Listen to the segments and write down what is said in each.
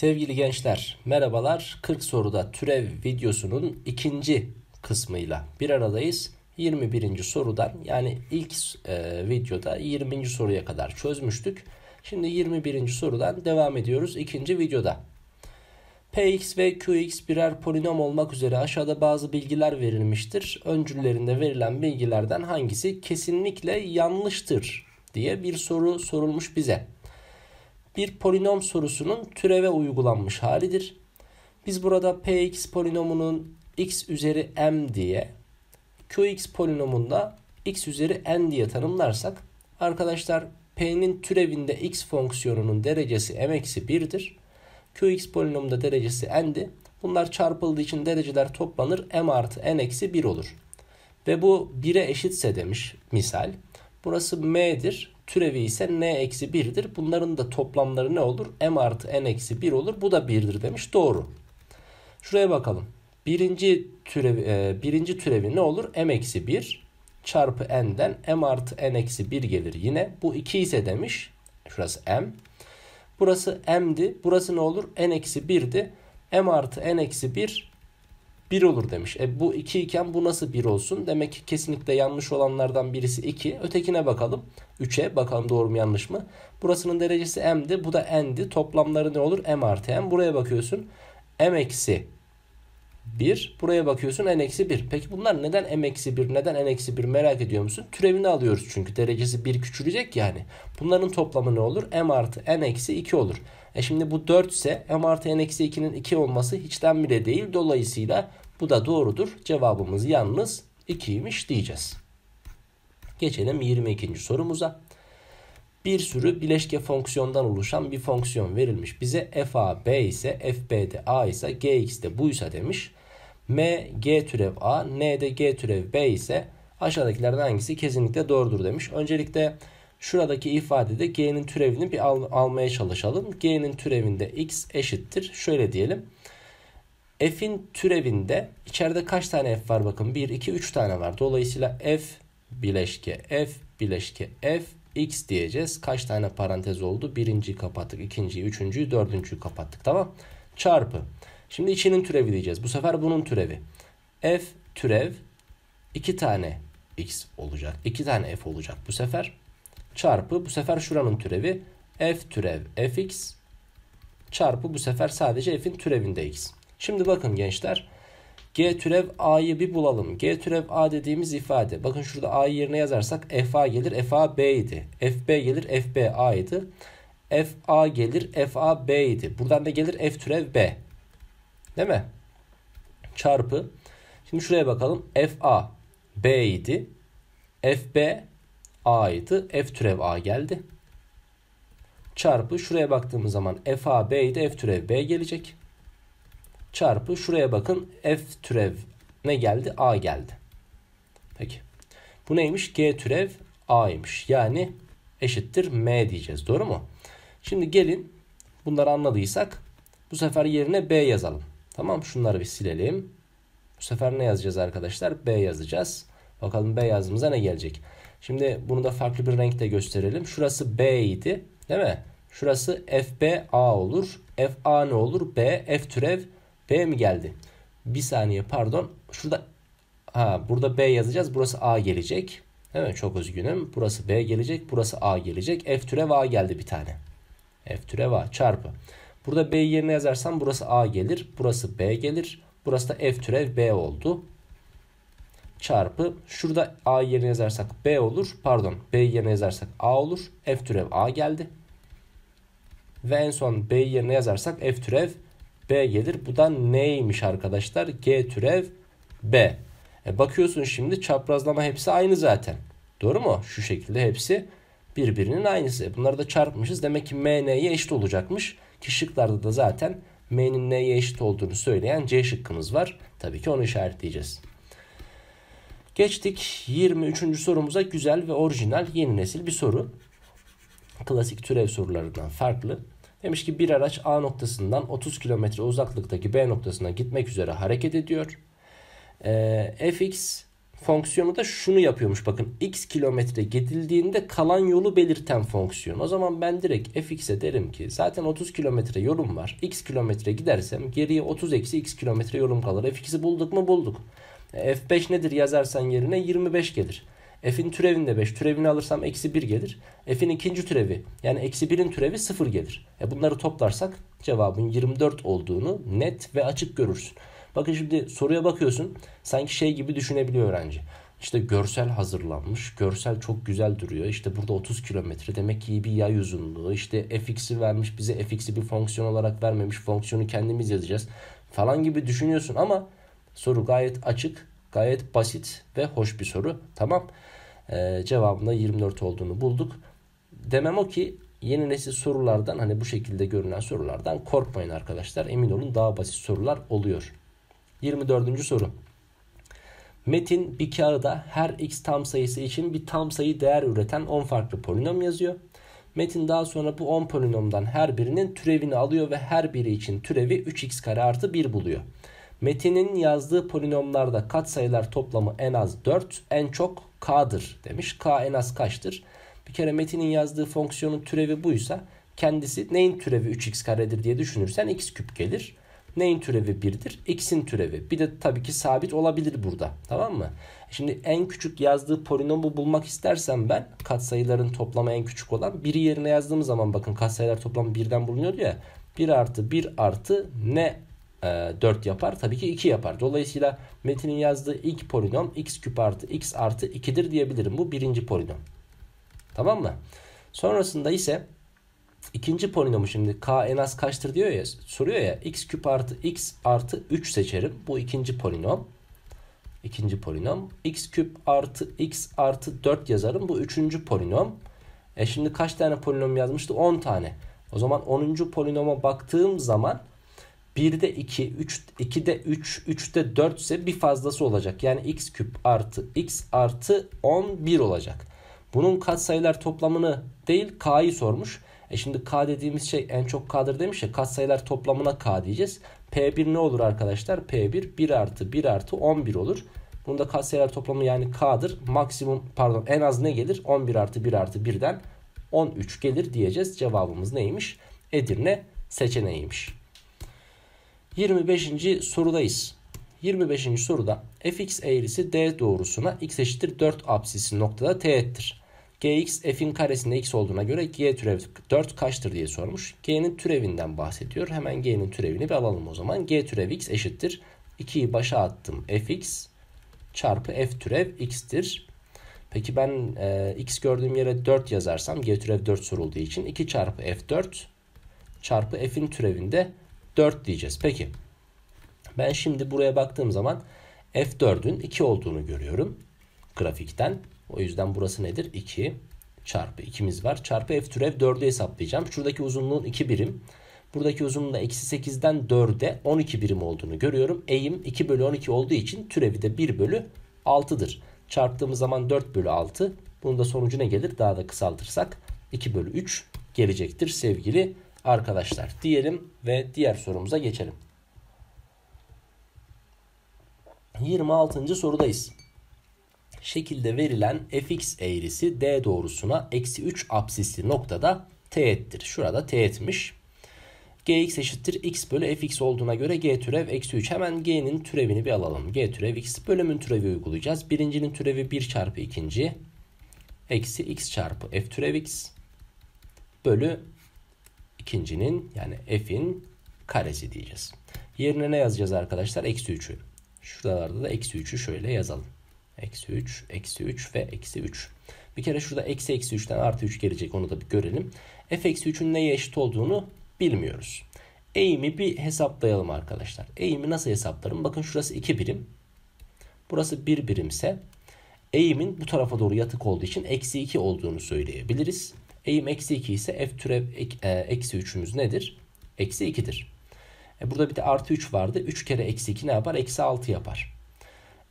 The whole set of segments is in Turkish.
Sevgili gençler, merhabalar. 40 soruda türev videosunun ikinci kısmıyla bir aradayız. 21. sorudan yani ilk e, videoda 20. soruya kadar çözmüştük. Şimdi 21. sorudan devam ediyoruz ikinci videoda. Px ve Qx birer polinom olmak üzere aşağıda bazı bilgiler verilmiştir. Öncüllerinde verilen bilgilerden hangisi kesinlikle yanlıştır diye bir soru sorulmuş bize bir polinom sorusunun türeve uygulanmış halidir. Biz burada px polinomunun x üzeri m diye qx polinomunda x üzeri n diye tanımlarsak arkadaşlar p'nin türevinde x fonksiyonunun derecesi m eksi 1'dir. qx polinomunda derecesi n'di. Bunlar çarpıldığı için dereceler toplanır m artı n eksi 1 olur. Ve bu 1'e eşitse demiş misal. Burası m'dir. Türevi ise n-1'dir. eksi Bunların da toplamları ne olur? m artı n-1 eksi olur. Bu da 1'dir demiş. Doğru. Şuraya bakalım. Birinci türevi, e, birinci türevi ne olur? m-1 eksi çarpı n'den m artı n-1 eksi gelir yine. Bu 2 ise demiş. Şurası m. Burası m'di. Burası ne olur? n-1'di. eksi m artı n-1 eksi 1 olur demiş. E bu 2 iken bu nasıl 1 olsun? Demek ki kesinlikle yanlış olanlardan birisi 2. Ötekine bakalım. 3'e bakalım doğru mu yanlış mı? Burasının derecesi m'di. Bu da n'di. Toplamları ne olur? m artı m. Buraya bakıyorsun. m eksi 1. Buraya bakıyorsun n eksi 1. Peki bunlar neden m eksi 1 neden n eksi 1 merak ediyor musun? Türevini alıyoruz çünkü derecesi 1 küçülecek yani. Bunların toplamı ne olur? m artı n eksi 2 olur. E şimdi bu 4 ise m artı n eksi 2'nin 2 olması hiçten bile değil. Dolayısıyla bu da doğrudur. Cevabımız yalnız 2'ymiş diyeceğiz. Geçelim 22. sorumuza. Bir sürü bileşke fonksiyondan oluşan bir fonksiyon verilmiş. Bize f a b ise f b de a ise g x de buysa demiş. m g türev a n de g türev b ise aşağıdakilerden hangisi kesinlikle doğrudur demiş. Öncelikle Şuradaki ifadede g'nin türevini bir al, almaya çalışalım. g'nin türevinde x eşittir. Şöyle diyelim. f'in türevinde içeride kaç tane f var bakın. 1, 2, 3 tane var. Dolayısıyla f bileşke f bileşke f x diyeceğiz. Kaç tane parantez oldu? Birinciyi kapattık, ikinciyi, üçüncüyü, dördüncüyü kapattık. Tamam. Çarpı. Şimdi içinin türevi diyeceğiz. Bu sefer bunun türevi. F türev 2 tane x olacak. 2 tane f olacak bu sefer çarpı bu sefer şuranın türevi f türev fx çarpı bu sefer sadece f'in türevinde x. Şimdi bakın gençler g türev a'yı bir bulalım. g türev a dediğimiz ifade bakın şurada a'yı yerine yazarsak f a gelir f a b idi. f b gelir f b a idi. f a gelir f a b idi. Buradan da gelir f türev b. Değil mi? Çarpı. Şimdi şuraya bakalım. f a b idi. f b A A'ydı. F türev A geldi. Çarpı şuraya baktığımız zaman F A B B'ydi. F türev B gelecek. Çarpı şuraya bakın F türev ne geldi? A geldi. Peki. Bu neymiş? G türev A'ymış. Yani eşittir M diyeceğiz. Doğru mu? Şimdi gelin bunları anladıysak bu sefer yerine B yazalım. Tamam şunları bir silelim. Bu sefer ne yazacağız arkadaşlar? B yazacağız. Bakalım B yazdığımıza ne gelecek? Şimdi bunu da farklı bir renkte gösterelim. Şurası B idi değil mi? Şurası FBA olur. FA ne olur? B, F türev B mi geldi? Bir saniye pardon. Şurada ha burada B yazacağız. Burası A gelecek. Evet Çok üzgünüm. Burası B gelecek. Burası A gelecek. F türev A geldi bir tane. F türev A çarpı. Burada B yerine yazarsam burası A gelir. Burası B gelir. Burası da F türev B oldu çarpı şurada A yerine yazarsak B olur. Pardon B yerine yazarsak A olur. F türev A geldi. Ve en son B yerine yazarsak F türev B gelir. Bu da neymiş arkadaşlar? G türev B. E bakıyorsun şimdi çaprazlama hepsi aynı zaten. Doğru mu? Şu şekilde hepsi birbirinin aynısı. E, bunları da çarpmışız. Demek ki M neye eşit olacakmış. Ki şıklarda da zaten M'nin neye eşit olduğunu söyleyen C şıkkımız var. Tabii ki onu işaretleyeceğiz. Geçtik 23. sorumuza güzel ve orijinal yeni nesil bir soru. Klasik türev sorularından farklı. Demiş ki bir araç A noktasından 30 km uzaklıktaki B noktasına gitmek üzere hareket ediyor. E, ee, fx fonksiyonu da şunu yapıyormuş bakın x kilometre gidildiğinde kalan yolu belirten fonksiyon. O zaman ben direkt fx'e derim ki zaten 30 kilometre yolum var. x kilometre gidersem geriye 30 eksi x kilometre yolum kalır. fx'i bulduk mu bulduk. F5 nedir yazarsan yerine 25 gelir. F'in türevinde 5. Türevini alırsam eksi 1 gelir. F'in ikinci türevi yani eksi 1'in türevi 0 gelir. E bunları toplarsak cevabın 24 olduğunu net ve açık görürsün. Bakın şimdi soruya bakıyorsun sanki şey gibi düşünebiliyor öğrenci. İşte görsel hazırlanmış. Görsel çok güzel duruyor. İşte burada 30 kilometre demek ki iyi bir yay uzunluğu. İşte fx'i vermiş bize fx'i bir fonksiyon olarak vermemiş. Fonksiyonu kendimiz yazacağız falan gibi düşünüyorsun ama Soru gayet açık, gayet basit ve hoş bir soru. Tamam. Ee, cevabında 24 olduğunu bulduk. Demem o ki yeni nesil sorulardan hani bu şekilde görünen sorulardan korkmayın arkadaşlar. Emin olun daha basit sorular oluyor. 24. soru. Metin bir kağıda her x tam sayısı için bir tam sayı değer üreten 10 farklı polinom yazıyor. Metin daha sonra bu 10 polinomdan her birinin türevini alıyor ve her biri için türevi 3x kare artı 1 buluyor. Metin'in yazdığı polinomlarda katsayılar toplamı en az 4, en çok k'dır demiş. k en az kaçtır? Bir kere Metin'in yazdığı fonksiyonun türevi buysa kendisi neyin türevi 3x karedir diye düşünürsen x küp gelir. Neyin türevi 1'dir? X'in türevi. Bir de tabii ki sabit olabilir burada. Tamam mı? Şimdi en küçük yazdığı polinomu bulmak istersem ben katsayıların toplamı en küçük olan 1'i yerine yazdığım zaman bakın katsayılar toplamı 1'den bulunuyor ya. 1 artı 1 artı ne 4 e, yapar. Tabii ki 2 yapar. Dolayısıyla Metin'in yazdığı ilk polinom x küp artı x artı 2'dir diyebilirim. Bu birinci polinom. Tamam mı? Sonrasında ise ikinci polinomu şimdi k en az kaçtır diyor ya soruyor ya x küp artı x artı 3 seçerim. Bu ikinci polinom. İkinci polinom. x küp artı x artı 4 yazarım. Bu üçüncü polinom. E şimdi kaç tane polinom yazmıştı? 10 tane. O zaman 10. polinoma baktığım zaman 1'de 2, 3, 2'de 3, 3'te 4 ise bir fazlası olacak. Yani x küp artı x artı 11 olacak. Bunun katsayılar toplamını değil k'yı sormuş. E şimdi k dediğimiz şey en çok k'dır demiş ya katsayılar toplamına k diyeceğiz. P1 ne olur arkadaşlar? P1 1 artı 1 artı 11 olur. Bunda katsayılar toplamı yani k'dır. Maksimum pardon en az ne gelir? 11 artı 1 artı 1'den 13 gelir diyeceğiz. Cevabımız neymiş? Edirne seçeneğiymiş. 25. sorudayız. 25. soruda fx eğrisi d doğrusuna x eşittir 4 absisi noktada teğettir. gx f'in karesinde x olduğuna göre g türevi 4 kaçtır diye sormuş. g'nin türevinden bahsediyor. Hemen g'nin türevini bir alalım o zaman. g türevi x eşittir. 2'yi başa attım fx çarpı f türev x'tir. Peki ben e, x gördüğüm yere 4 yazarsam g türev 4 sorulduğu için 2 çarpı f4 çarpı f'in türevinde 4 diyeceğiz. Peki ben şimdi buraya baktığım zaman F4'ün 2 olduğunu görüyorum grafikten. O yüzden burası nedir? 2 çarpı 2'miz var. Çarpı F türev 4'ü hesaplayacağım. Şuradaki uzunluğun 2 birim. Buradaki uzunluğun da eksi 8'den 4'e 12 birim olduğunu görüyorum. Eğim 2 bölü 12 olduğu için türevi de 1 bölü 6'dır. Çarptığımız zaman 4 bölü 6. Bunun da sonucu ne gelir? Daha da kısaltırsak 2 bölü 3 gelecektir sevgili arkadaşlar diyelim ve diğer sorumuza geçelim. 26. sorudayız. Şekilde verilen fx eğrisi d doğrusuna eksi 3 absisli noktada teğettir. Şurada teğetmiş. gx eşittir x bölü fx olduğuna göre g türev eksi 3. Hemen g'nin türevini bir alalım. g türev x bölümün türevi uygulayacağız. Birincinin türevi 1 çarpı ikinci. Eksi x çarpı f türev x bölü ikincinin yani f'in karesi diyeceğiz. Yerine ne yazacağız arkadaşlar? Eksi 3'ü. Şuralarda da eksi 3'ü şöyle yazalım. Eksi 3, eksi 3 ve eksi 3. Bir kere şurada eksi eksi 3'ten artı 3 gelecek onu da bir görelim. f eksi 3'ün neye eşit olduğunu bilmiyoruz. Eğimi bir hesaplayalım arkadaşlar. Eğimi nasıl hesaplarım? Bakın şurası 2 birim. Burası 1 bir birimse eğimin bu tarafa doğru yatık olduğu için eksi 2 olduğunu söyleyebiliriz eğim eksi 2 ise f türev e, eksi 3'ümüz nedir? Eksi 2'dir. E burada bir de artı 3 vardı. 3 kere eksi 2 ne yapar? Eksi 6 yapar.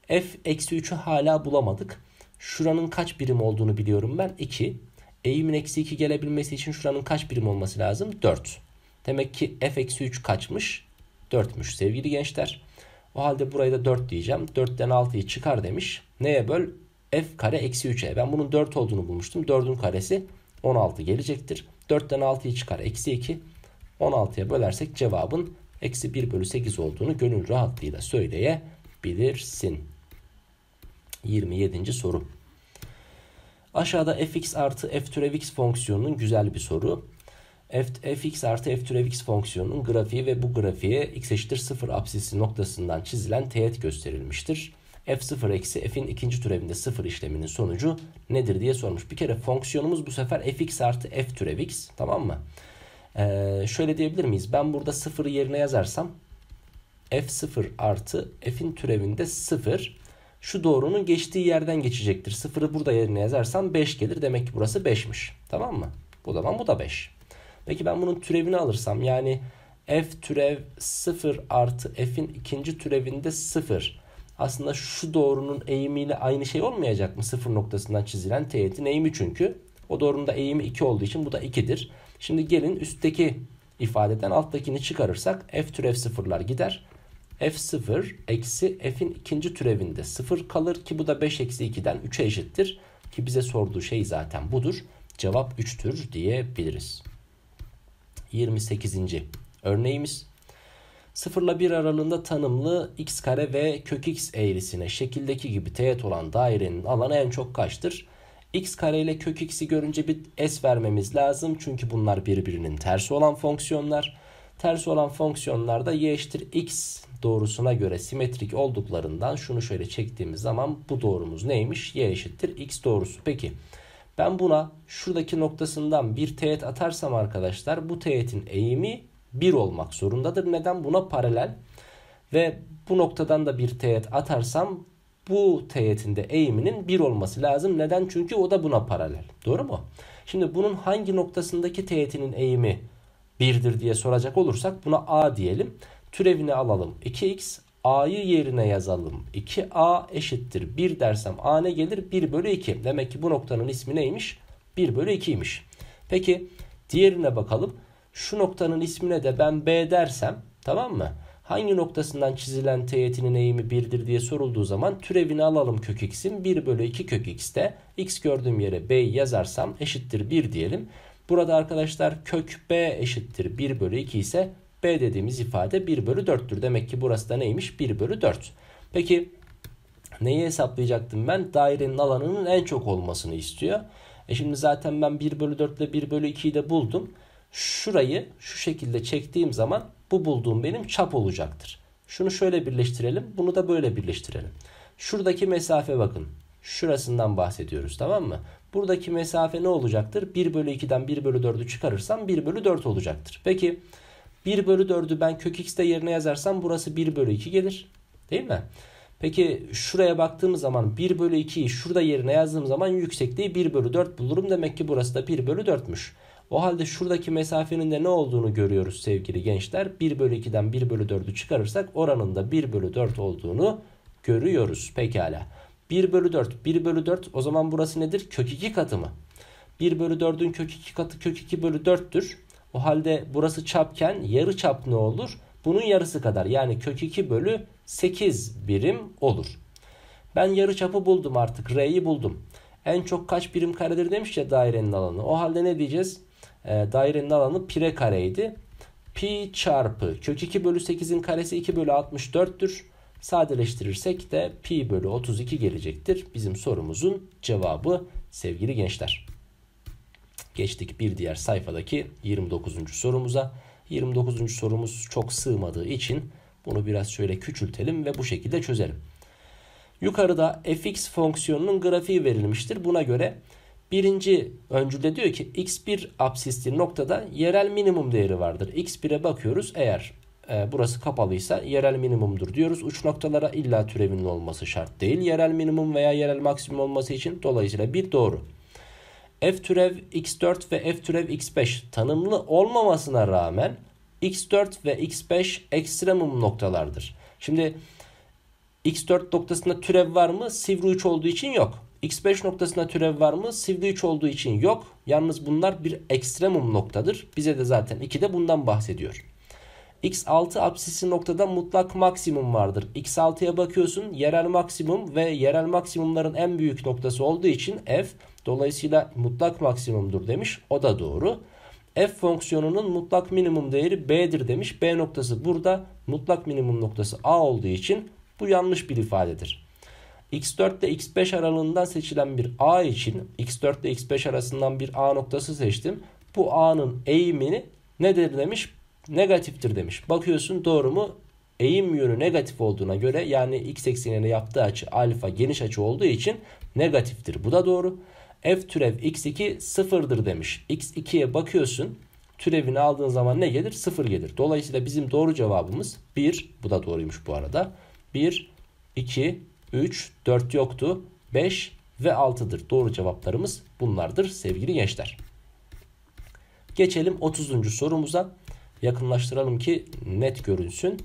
F eksi 3'ü hala bulamadık. Şuranın kaç birim olduğunu biliyorum ben. 2. Eğimin eksi 2 gelebilmesi için şuranın kaç birim olması lazım? 4. Demek ki f eksi 3 kaçmış? 4'müş sevgili gençler. O halde burayı da 4 diyeceğim. 4'ten 6'yı çıkar demiş. Neye böl? f kare eksi 3'e. Ben bunun 4 olduğunu bulmuştum. 4'ün karesi 16 gelecektir. 4'ten 6'yı çıkar eksi 2. 16'ya bölersek cevabın eksi 1 bölü 8 olduğunu gönül rahatlığıyla söyleyebilirsin. 27. soru. Aşağıda fx artı f türev x fonksiyonunun güzel bir soru. F, fx artı f türev x fonksiyonunun grafiği ve bu grafiğe x eşittir 0 apsisi noktasından çizilen teğet gösterilmiştir f0 eksi f'in ikinci türevinde sıfır işleminin sonucu nedir diye sormuş. Bir kere fonksiyonumuz bu sefer fx artı f türev x tamam mı? Ee, şöyle diyebilir miyiz? Ben burada sıfırı yerine yazarsam f0 artı f'in türevinde sıfır şu doğrunun geçtiği yerden geçecektir. Sıfırı burada yerine yazarsam 5 gelir. Demek ki burası 5'miş. Tamam mı? O zaman bu da 5. Peki ben bunun türevini alırsam yani f türev 0 artı f'in ikinci türevinde 0 aslında şu doğrunun eğimiyle aynı şey olmayacak mı? Sıfır noktasından çizilen teğetin eğimi çünkü. O doğrunun da eğimi 2 olduğu için bu da 2'dir. Şimdi gelin üstteki ifadeden alttakini çıkarırsak f türev sıfırlar gider. f0 eksi f'in ikinci türevinde 0 kalır ki bu da 5 eksi 2'den 3'e eşittir. Ki bize sorduğu şey zaten budur. Cevap 3'tür diyebiliriz. 28. örneğimiz 0 ile 1 aralığında tanımlı x kare ve kök x eğrisine şekildeki gibi teğet olan dairenin alanı en çok kaçtır? x kare ile kök x'i görünce bir s vermemiz lazım. Çünkü bunlar birbirinin tersi olan fonksiyonlar. Ters olan fonksiyonlar da y eşittir x doğrusuna göre simetrik olduklarından şunu şöyle çektiğimiz zaman bu doğrumuz neymiş? y eşittir x doğrusu. Peki ben buna şuradaki noktasından bir teğet atarsam arkadaşlar bu teğetin eğimi bir olmak zorundadır. Neden? Buna paralel ve bu noktadan da bir teğet atarsam bu teğetin de eğiminin bir olması lazım. Neden? Çünkü o da buna paralel. Doğru mu? Şimdi bunun hangi noktasındaki teğetinin eğimi birdir diye soracak olursak buna A diyelim. Türevini alalım 2x A'yı yerine yazalım. 2A eşittir 1 dersem A ne gelir? 1 bölü 2. Demek ki bu noktanın ismi neymiş? 1 bölü 2'ymiş. Peki diğerine bakalım şu noktanın ismine de ben B dersem tamam mı? Hangi noktasından çizilen teğetinin eğimi 1'dir diye sorulduğu zaman türevini alalım kök x'in 1 bölü 2 kök x'te x gördüğüm yere B yazarsam eşittir 1 diyelim. Burada arkadaşlar kök b eşittir 1 bölü 2 ise b dediğimiz ifade 1 bölü 4'tür. Demek ki burası da neymiş 1 bölü 4. Peki neyi hesaplayacaktım ben? Dairenin alanının en çok olmasını istiyor. E şimdi zaten ben 1 bölü 4 ile 1 bölü 2'yi de buldum. Şurayı şu şekilde çektiğim zaman bu bulduğum benim çap olacaktır. Şunu şöyle birleştirelim. Bunu da böyle birleştirelim. Şuradaki mesafe bakın. Şurasından bahsediyoruz tamam mı? Buradaki mesafe ne olacaktır? 1 bölü 2'den 1 bölü 4'ü çıkarırsam 1 bölü 4 olacaktır. Peki 1 bölü 4'ü ben kök x'te yerine yazarsam burası 1 bölü 2 gelir. Değil mi? Peki şuraya baktığımız zaman 1 bölü 2'yi şurada yerine yazdığım zaman yüksekliği 1 bölü 4 bulurum. Demek ki burası da 1 bölü 4'müş. O halde şuradaki mesafenin de ne olduğunu görüyoruz sevgili gençler. 1 bölü 2'den 1 bölü 4'ü çıkarırsak oranın da 1 bölü 4 olduğunu görüyoruz. Pekala. 1 bölü 4. 1 bölü 4 o zaman burası nedir? Kök 2 katı mı? 1 bölü 4'ün kök 2 katı kök 2 bölü 4'tür. O halde burası çapken yarı çap ne olur? Bunun yarısı kadar yani kök 2 bölü 8 birim olur. Ben yarı çapı buldum artık R'yi buldum. En çok kaç birim karedir demiş ya dairenin alanı. O halde ne diyeceğiz? E, dairenin alanı pire kareydi. Pi çarpı kök 2 bölü 8'in karesi 2 bölü 64'tür. Sadeleştirirsek de pi bölü 32 gelecektir. Bizim sorumuzun cevabı sevgili gençler. Geçtik bir diğer sayfadaki 29. sorumuza. 29. sorumuz çok sığmadığı için bunu biraz şöyle küçültelim ve bu şekilde çözelim. Yukarıda fx fonksiyonunun grafiği verilmiştir. Buna göre Birinci öncülde diyor ki x1 absisli noktada yerel minimum değeri vardır. x1'e bakıyoruz eğer e, burası kapalıysa yerel minimumdur diyoruz. Uç noktalara illa türevinin olması şart değil. Yerel minimum veya yerel maksimum olması için dolayısıyla bir doğru. f türev x4 ve f türev x5 tanımlı olmamasına rağmen x4 ve x5 ekstremum noktalardır. Şimdi x4 noktasında türev var mı? Sivri uç olduğu için yok. X5 noktasında türev var mı? Sivri 3 olduğu için yok. Yalnız bunlar bir ekstremum noktadır. Bize de zaten 2 de bundan bahsediyor. X6 absisi noktada mutlak maksimum vardır. X6'ya bakıyorsun yerel maksimum ve yerel maksimumların en büyük noktası olduğu için f dolayısıyla mutlak maksimumdur demiş. O da doğru. F fonksiyonunun mutlak minimum değeri B'dir demiş. B noktası burada mutlak minimum noktası A olduğu için bu yanlış bir ifadedir. X4 ile X5 aralığından seçilen bir A için X4 ile X5 arasından bir A noktası seçtim. Bu A'nın eğimini nedir demiş? Negatiftir demiş. Bakıyorsun doğru mu? Eğim yönü negatif olduğuna göre yani x eksenine yaptığı açı alfa geniş açı olduğu için negatiftir. Bu da doğru. F türev x2 sıfırdır demiş. x2'ye bakıyorsun türevini aldığın zaman ne gelir? Sıfır gelir. Dolayısıyla bizim doğru cevabımız 1. Bu da doğruymuş bu arada. 1, 2, 3, 4 yoktu. 5 ve 6'dır. Doğru cevaplarımız bunlardır sevgili gençler. Geçelim 30. sorumuza. Yakınlaştıralım ki net görünsün.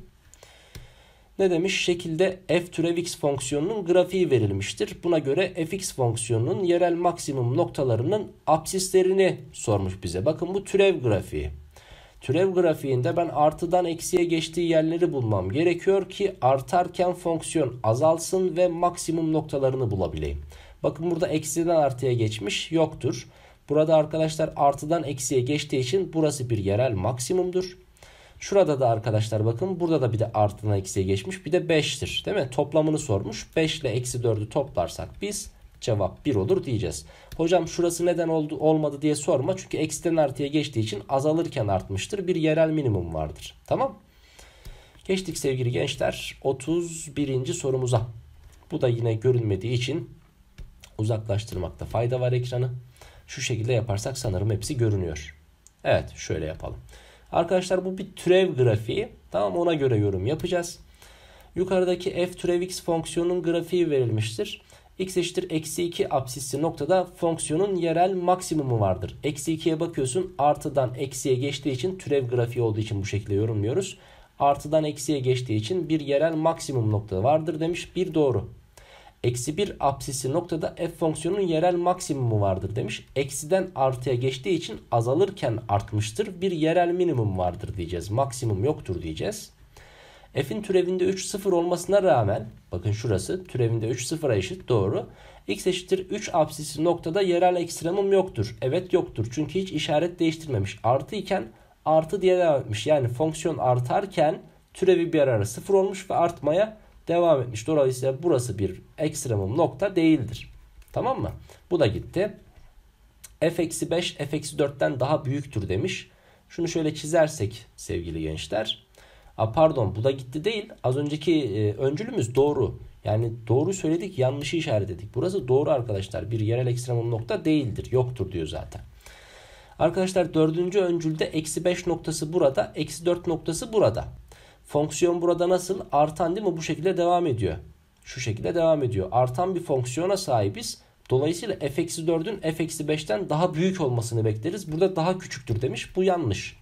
Ne demiş? Şekilde f türev x fonksiyonunun grafiği verilmiştir. Buna göre fx fonksiyonunun yerel maksimum noktalarının absislerini sormuş bize. Bakın bu türev grafiği. Türev grafiğinde ben artıdan eksiye geçtiği yerleri bulmam gerekiyor ki artarken fonksiyon azalsın ve maksimum noktalarını bulabileyim. Bakın burada eksiden artıya geçmiş yoktur. Burada arkadaşlar artıdan eksiye geçtiği için burası bir yerel maksimumdur. Şurada da arkadaşlar bakın burada da bir de artıdan eksiye geçmiş bir de 5'tir değil mi? Toplamını sormuş 5 ile eksi 4'ü toplarsak biz cevap 1 olur diyeceğiz. Hocam şurası neden oldu, olmadı diye sorma. Çünkü eksiden artıya geçtiği için azalırken artmıştır. Bir yerel minimum vardır. Tamam Geçtik sevgili gençler 31. sorumuza. Bu da yine görünmediği için uzaklaştırmakta fayda var ekranı. Şu şekilde yaparsak sanırım hepsi görünüyor. Evet şöyle yapalım. Arkadaşlar bu bir türev grafiği. Tamam ona göre yorum yapacağız. Yukarıdaki f türev x fonksiyonunun grafiği verilmiştir x eşittir eksi 2 apsisli noktada fonksiyonun yerel maksimumu vardır. Eksi 2'ye bakıyorsun artıdan eksiye geçtiği için türev grafiği olduğu için bu şekilde yorumluyoruz. Artıdan eksiye geçtiği için bir yerel maksimum nokta vardır demiş. Bir doğru. Eksi 1 apsisi noktada f fonksiyonun yerel maksimumu vardır demiş. Eksiden artıya geçtiği için azalırken artmıştır. Bir yerel minimum vardır diyeceğiz. Maksimum yoktur diyeceğiz. F'in türevinde 3 0 olmasına rağmen bakın şurası türevinde 3 0'a eşit doğru. X eşittir 3 absisi noktada yerel ekstremum yoktur. Evet yoktur çünkü hiç işaret değiştirmemiş. Artı iken artı diye devam etmiş. Yani fonksiyon artarken türevi bir ara 0 olmuş ve artmaya devam etmiş. Dolayısıyla burası bir ekstremum nokta değildir. Tamam mı? Bu da gitti. f-5 f-4'ten daha büyüktür demiş. Şunu şöyle çizersek sevgili gençler. A pardon bu da gitti değil. Az önceki e, öncülümüz doğru. Yani doğru söyledik yanlışı işaret ettik. Burası doğru arkadaşlar. Bir yerel ekstremum nokta değildir. Yoktur diyor zaten. Arkadaşlar dördüncü öncülde eksi 5 noktası burada. Eksi 4 noktası burada. Fonksiyon burada nasıl? Artan değil mi? Bu şekilde devam ediyor. Şu şekilde devam ediyor. Artan bir fonksiyona sahibiz. Dolayısıyla f-4'ün f-5'ten daha büyük olmasını bekleriz. Burada daha küçüktür demiş. Bu yanlış.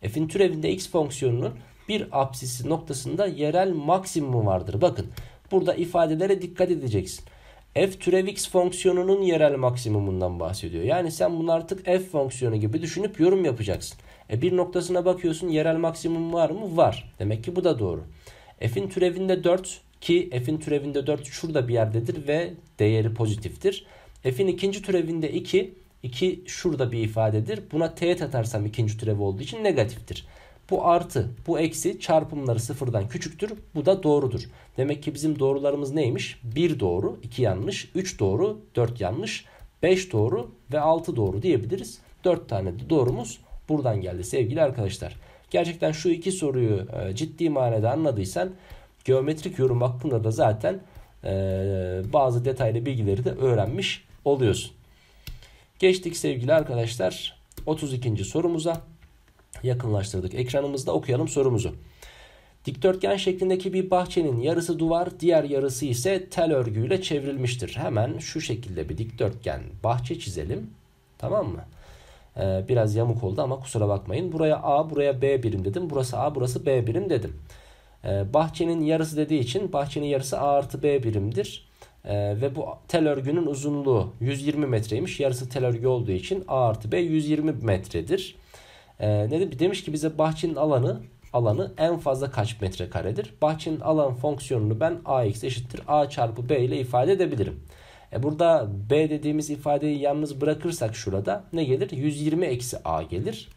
f'in türevinde x fonksiyonunun bir apsisi noktasında yerel maksimum vardır. Bakın burada ifadelere dikkat edeceksin. F türev x fonksiyonunun yerel maksimumundan bahsediyor. Yani sen bunu artık f fonksiyonu gibi düşünüp yorum yapacaksın. E bir noktasına bakıyorsun yerel maksimum var mı? Var. Demek ki bu da doğru. F'in türevinde 4 ki f'in türevinde 4 şurada bir yerdedir ve değeri pozitiftir. F'in ikinci türevinde 2 2 şurada bir ifadedir. Buna teğet atarsam ikinci türev olduğu için negatiftir. Bu artı, bu eksi çarpımları sıfırdan küçüktür. Bu da doğrudur. Demek ki bizim doğrularımız neymiş? 1 doğru, 2 yanlış, 3 doğru, 4 yanlış, 5 doğru ve 6 doğru diyebiliriz. 4 tane de doğrumuz buradan geldi sevgili arkadaşlar. Gerçekten şu iki soruyu e, ciddi manada anladıysan geometrik yorum hakkında da zaten e, bazı detaylı bilgileri de öğrenmiş oluyorsun. Geçtik sevgili arkadaşlar 32. sorumuza yakınlaştırdık. Ekranımızda okuyalım sorumuzu. Dikdörtgen şeklindeki bir bahçenin yarısı duvar, diğer yarısı ise tel örgüyle çevrilmiştir. Hemen şu şekilde bir dikdörtgen bahçe çizelim. Tamam mı? Ee, biraz yamuk oldu ama kusura bakmayın. Buraya A, buraya B birim dedim. Burası A, burası B birim dedim. Ee, bahçenin yarısı dediği için bahçenin yarısı A artı B birimdir. Ee, ve bu tel örgünün uzunluğu 120 metreymiş. Yarısı tel örgü olduğu için A artı B 120 metredir. E, ne demiş ki bize bahçenin alanı alanı en fazla kaç metrekaredir? Bahçenin alan fonksiyonunu ben ax eşittir a çarpı b ile ifade edebilirim. E burada b dediğimiz ifadeyi yalnız bırakırsak şurada ne gelir? 120 eksi a gelir.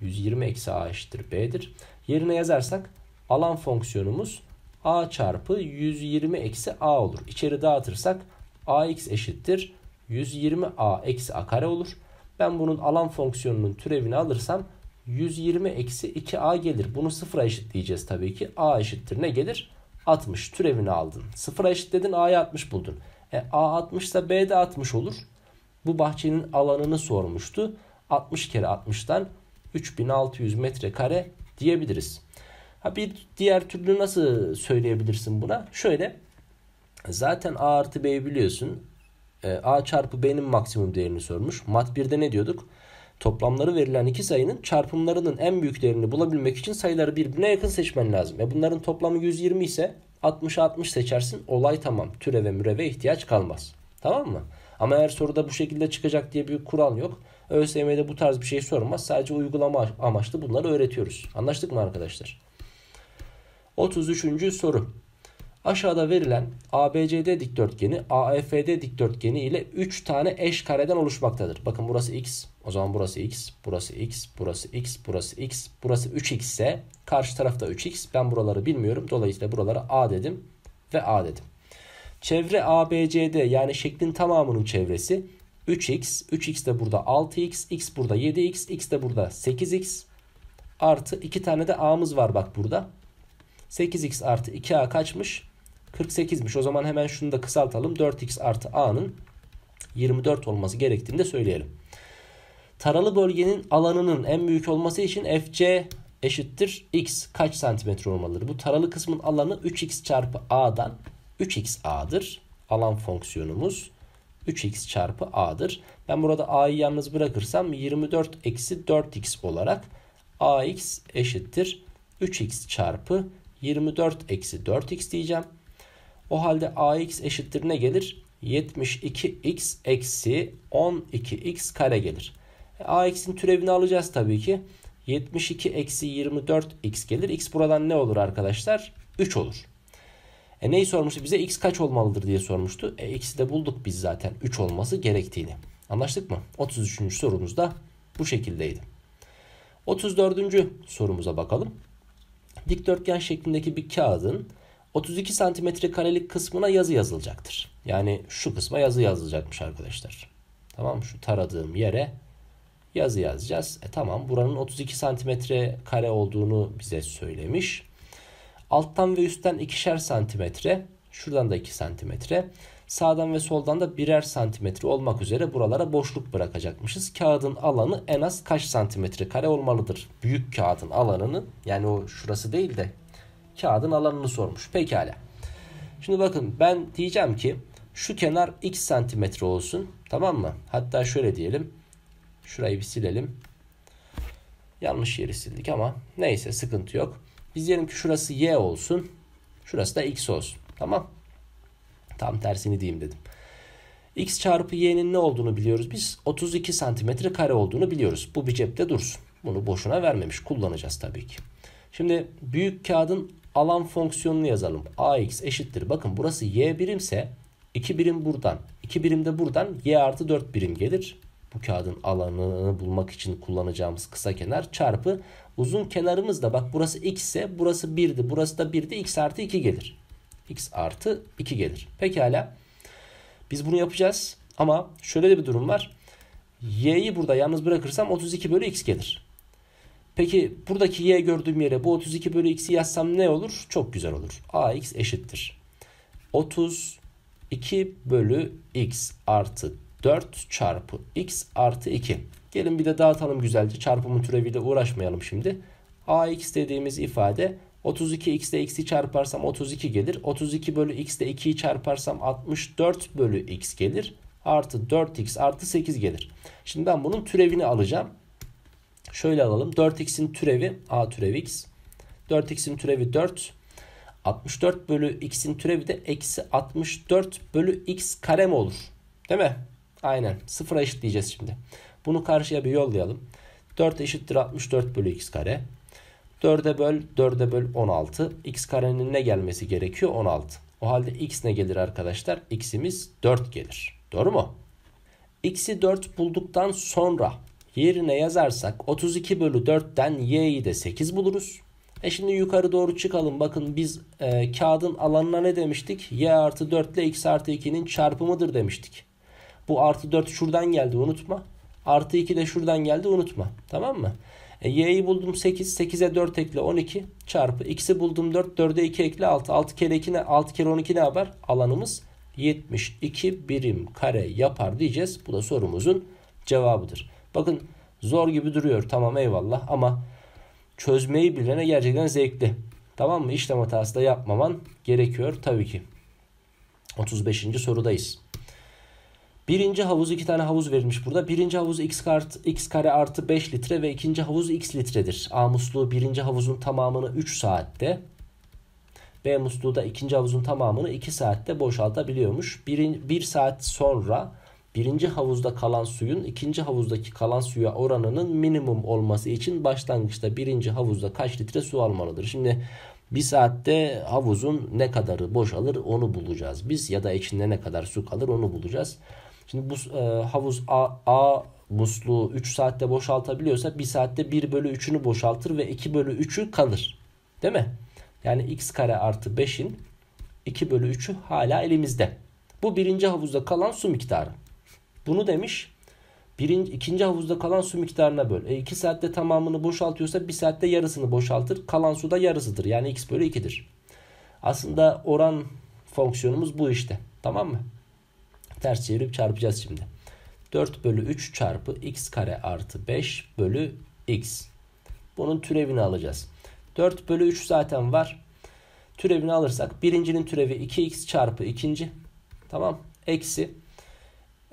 120 eksi a eşittir b'dir. Yerine yazarsak alan fonksiyonumuz a çarpı 120 eksi a olur. İçeri dağıtırsak ax eşittir 120a eksi a kare olur. Ben bunun alan fonksiyonunun türevini alırsam 120 eksi 2a gelir. Bunu sıfıra eşitleyeceğiz tabii ki. a eşittir ne gelir? 60 türevini aldın. Sıfıra eşitledin a'ya 60 buldun. E, a 60 ise b de 60 olur. Bu bahçenin alanını sormuştu. 60 kere 60'tan 3600 metrekare diyebiliriz. Ha bir diğer türlü nasıl söyleyebilirsin buna? Şöyle zaten a artı b'yi biliyorsun. Ee, A çarpı B'nin maksimum değerini sormuş. Mat 1'de ne diyorduk? Toplamları verilen iki sayının çarpımlarının en büyük değerini bulabilmek için sayıları birbirine yakın seçmen lazım. Ve bunların toplamı 120 ise 60'a 60 seçersin. Olay tamam. Türeve müreve ihtiyaç kalmaz. Tamam mı? Ama eğer soruda bu şekilde çıkacak diye bir kural yok. ÖSYM'de bu tarz bir şey sormaz. Sadece uygulama amaçlı bunları öğretiyoruz. Anlaştık mı arkadaşlar? 33. soru. Aşağıda verilen ABCD dikdörtgeni AFD dikdörtgeni ile 3 tane eş kareden oluşmaktadır. Bakın burası x, o zaman burası x, burası x, burası x, burası x, burası 3x ise karşı tarafta 3x. Ben buraları bilmiyorum. Dolayısıyla buralara A dedim ve A dedim. Çevre ABCD yani şeklin tamamının çevresi 3x, 3x de burada 6x, x burada 7x, x de burada 8x artı 2 tane de a'mız var bak burada. 8x artı 2a kaçmış? 48'miş. O zaman hemen şunu da kısaltalım. 4x artı a'nın 24 olması gerektiğini de söyleyelim. Taralı bölgenin alanının en büyük olması için fc eşittir x kaç santimetre olmalıdır? Bu taralı kısmın alanı 3x çarpı a'dan 3x a'dır. Alan fonksiyonumuz 3x çarpı a'dır. Ben burada a'yı yalnız bırakırsam 24 eksi 4x olarak ax eşittir 3x çarpı 24 eksi 4x diyeceğim. O halde ax eşittir ne gelir? 72x eksi 12x kare gelir. E, ax'in türevini alacağız tabii ki. 72 eksi 24x gelir. x buradan ne olur arkadaşlar? 3 olur. E neyi sormuştu bize? x kaç olmalıdır diye sormuştu. E x'i de bulduk biz zaten 3 olması gerektiğini. Anlaştık mı? 33. sorumuz da bu şekildeydi. 34. sorumuza bakalım. Dikdörtgen şeklindeki bir kağıdın 32 santimetre karelik kısmına yazı yazılacaktır. Yani şu kısma yazı yazılacakmış arkadaşlar. Tamam şu taradığım yere yazı yazacağız. E tamam buranın 32 santimetre kare olduğunu bize söylemiş. Alttan ve üstten ikişer santimetre. Şuradan da 2 santimetre. Sağdan ve soldan da birer santimetre olmak üzere buralara boşluk bırakacakmışız. Kağıdın alanı en az kaç santimetre kare olmalıdır? Büyük kağıdın alanını yani o şurası değil de kağıdın alanını sormuş. Pekala. Şimdi bakın ben diyeceğim ki şu kenar x santimetre olsun. Tamam mı? Hatta şöyle diyelim. Şurayı bir silelim. Yanlış yeri sildik ama neyse sıkıntı yok. Biz diyelim ki şurası y olsun. Şurası da x olsun. Tamam. Tam tersini diyeyim dedim. x çarpı y'nin ne olduğunu biliyoruz. Biz 32 santimetre kare olduğunu biliyoruz. Bu bir cepte dursun. Bunu boşuna vermemiş. Kullanacağız tabii ki. Şimdi büyük kağıdın alan fonksiyonunu yazalım. AX eşittir. Bakın burası Y birimse 2 birim buradan. 2 birim de buradan Y artı 4 birim gelir. Bu kağıdın alanını bulmak için kullanacağımız kısa kenar çarpı uzun kenarımız da bak burası X ise burası 1'di. Burası da 1'di. X artı 2 gelir. X artı 2 gelir. Pekala. Biz bunu yapacağız. Ama şöyle de bir durum var. Y'yi burada yalnız bırakırsam 32 bölü X gelir. Peki buradaki y gördüğüm yere bu 32 bölü x'i yazsam ne olur? Çok güzel olur. ax eşittir. 32 bölü x artı 4 çarpı x artı 2. Gelin bir de dağıtalım güzelce. Çarpımın türeviyle uğraşmayalım şimdi. ax dediğimiz ifade 32 x ile x'i çarparsam 32 gelir. 32 bölü x ile 2'yi çarparsam 64 bölü x gelir. Artı 4x artı 8 gelir. Şimdi ben bunun türevini alacağım. Şöyle alalım. 4x'in türevi a türevi x. 4x'in türevi 4. 64 bölü x'in türevi de eksi 64 bölü x kare mi olur? Değil mi? Aynen. Sıfıra eşitleyeceğiz şimdi. Bunu karşıya bir yollayalım. 4 eşittir 64 bölü x kare. 4'e böl 4'e böl 16. X karenin ne gelmesi gerekiyor? 16. O halde x ne gelir arkadaşlar? X'imiz 4 gelir. Doğru mu? X'i 4 bulduktan sonra yerine yazarsak 32 bölü 4'ten y'yi de 8 buluruz. E şimdi yukarı doğru çıkalım. Bakın biz e, kağıdın alanına ne demiştik? Y artı 4 ile x artı 2'nin çarpımıdır demiştik. Bu artı 4 şuradan geldi unutma. Artı 2 de şuradan geldi unutma. Tamam mı? E, y'yi buldum 8. 8'e 4 ekle 12 çarpı. X'i buldum 4. 4'e 2 ekle 6. 6 kere, 2 ne, 6 kere 12 ne yapar? Alanımız 72 birim kare yapar diyeceğiz. Bu da sorumuzun cevabıdır. Bakın zor gibi duruyor tamam eyvallah ama çözmeyi bilene gerçekten zevkli. Tamam mı? İşlem hatası da yapmaman gerekiyor tabii ki. 35. sorudayız. Birinci havuz iki tane havuz verilmiş burada. Birinci havuz x, kart, x kare artı 5 litre ve ikinci havuz x litredir. A musluğu birinci havuzun tamamını 3 saatte. B musluğu da ikinci havuzun tamamını 2 saatte boşaltabiliyormuş. 1 bir saat sonra birinci havuzda kalan suyun ikinci havuzdaki kalan suya oranının minimum olması için başlangıçta birinci havuzda kaç litre su almalıdır? Şimdi bir saatte havuzun ne kadarı boşalır onu bulacağız biz ya da içinde ne kadar su kalır onu bulacağız. Şimdi bu e, havuz A, A musluğu 3 saatte boşaltabiliyorsa 1 saatte 1 bölü 3'ünü boşaltır ve 2 bölü 3'ü kalır. Değil mi? Yani x kare artı 5'in 2 bölü 3'ü hala elimizde. Bu birinci havuzda kalan su miktarı. Bunu demiş birinci, ikinci havuzda kalan su miktarına böl. E, iki saatte tamamını boşaltıyorsa bir saatte yarısını boşaltır. Kalan su da yarısıdır. Yani x bölü 2'dir. Aslında oran fonksiyonumuz bu işte. Tamam mı? Ters çevirip çarpacağız şimdi. 4 bölü 3 çarpı x kare artı 5 bölü x. Bunun türevini alacağız. 4 bölü 3 zaten var. Türevini alırsak birincinin türevi 2x çarpı ikinci. Tamam. Eksi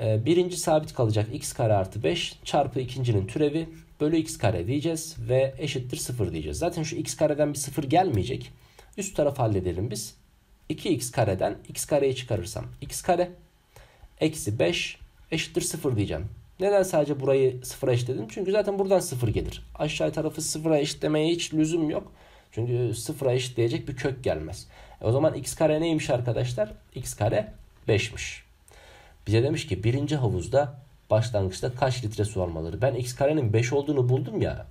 ee, birinci sabit kalacak x kare artı 5 çarpı ikincinin türevi bölü x kare diyeceğiz ve eşittir 0 diyeceğiz. Zaten şu x kareden bir 0 gelmeyecek. Üst tarafı halledelim biz. 2x kareden x kareyi çıkarırsam x kare eksi 5 eşittir 0 diyeceğim. Neden sadece burayı sıfıra eşitledim? Çünkü zaten buradan 0 gelir. Aşağı tarafı sıfıra eşitlemeye hiç lüzum yok. Çünkü sıfıra eşitleyecek bir kök gelmez. E o zaman x kare neymiş arkadaşlar? x kare 5'miş. Bize demiş ki birinci havuzda başlangıçta kaç litre su almaları. Ben x karenin 5 olduğunu buldum ya.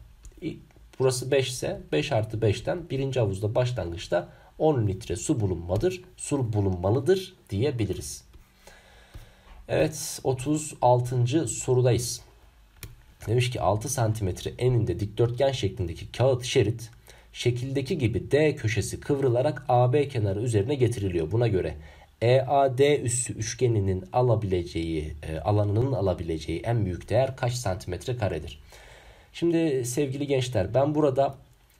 Burası 5 ise 5 artı 5'ten birinci havuzda başlangıçta 10 litre su bulunmadır. Su bulunmalıdır diyebiliriz. Evet 36. sorudayız. Demiş ki 6 santimetre eninde dikdörtgen şeklindeki kağıt şerit şekildeki gibi D köşesi kıvrılarak AB kenarı üzerine getiriliyor. Buna göre EAD üssü üçgeninin alabileceği, e, alanının alabileceği en büyük değer kaç santimetre karedir? Şimdi sevgili gençler ben burada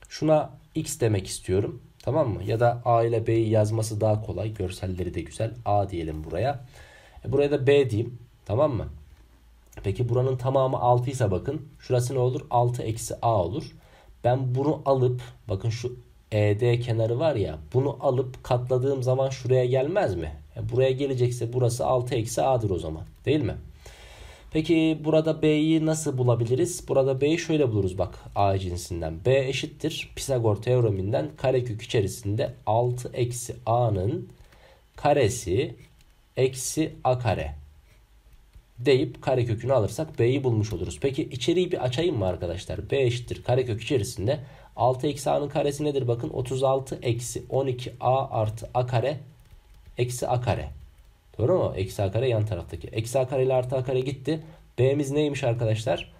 şuna x demek istiyorum. Tamam mı? Ya da A ile B'yi yazması daha kolay. Görselleri de güzel. A diyelim buraya. E, buraya da B diyeyim. Tamam mı? Peki buranın tamamı 6 ise bakın. Şurası ne olur? 6 eksi A olur. Ben bunu alıp bakın şu ED kenarı var ya bunu alıp katladığım zaman şuraya gelmez mi? E, buraya gelecekse burası 6 eksi A'dır o zaman değil mi? Peki burada B'yi nasıl bulabiliriz? Burada B'yi şöyle buluruz bak A cinsinden. B eşittir Pisagor teoreminden karekök içerisinde 6 eksi A'nın karesi eksi A kare deyip karekökünü alırsak B'yi bulmuş oluruz. Peki içeriği bir açayım mı arkadaşlar? B eşittir karekök içerisinde 6 eksi a'nın karesi nedir? Bakın 36 eksi 12 a artı a kare eksi a kare. Doğru mu? Eksi a kare yan taraftaki. Eksi a kare ile artı a kare gitti. B'miz neymiş arkadaşlar?